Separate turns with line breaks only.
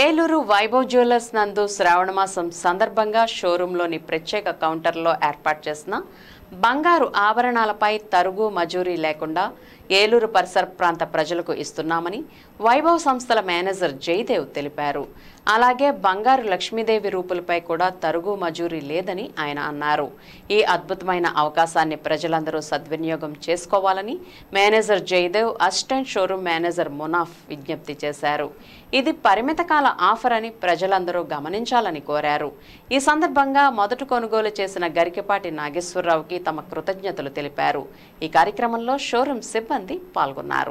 Eluru Vaibhav jewellers నందు శ్రావణమాసం సందర్భంగా షోరూంలోని ప్రత్యేక కౌంటర్లో ఏర్పాటు చేసిన బంగారు ఆభరణాలపై తరుగు మజూరీ లేకుండా ఏలూరు పరిసర ప్రాంత ప్రజలకు ఇస్తున్నామని వైభవ్ సంస్థల మేనేజర్ జయదేవ్ తెలిపారు అలాగే బంగారు లక్ష్మీదేవి రూపులపై కూడా తరుగు మజూరీ లేదని ఆయన అన్నారు ఈ అద్భుతమైన అవకాశాన్ని ప్రజలందరూ సద్వినియోగం చేసుకోవాలని manager Jayadev assistant showroom manager Munaf విజ్ఞప్తి చేశారు ఇది పరిమిత కాల ఆఫర్ అని ప్రజలందరూ గమనించాలని కోరారు ఈ సందర్భంగా మొదట కొనుగోలు చేసిన గరికపాటి నాగేశ్వరరావుకి తమ కృతజ్ఞతలు తెలిపారు ఈ కార్యక్రమంలో షోరూం సిబ్బంది పాల్గొన్నారు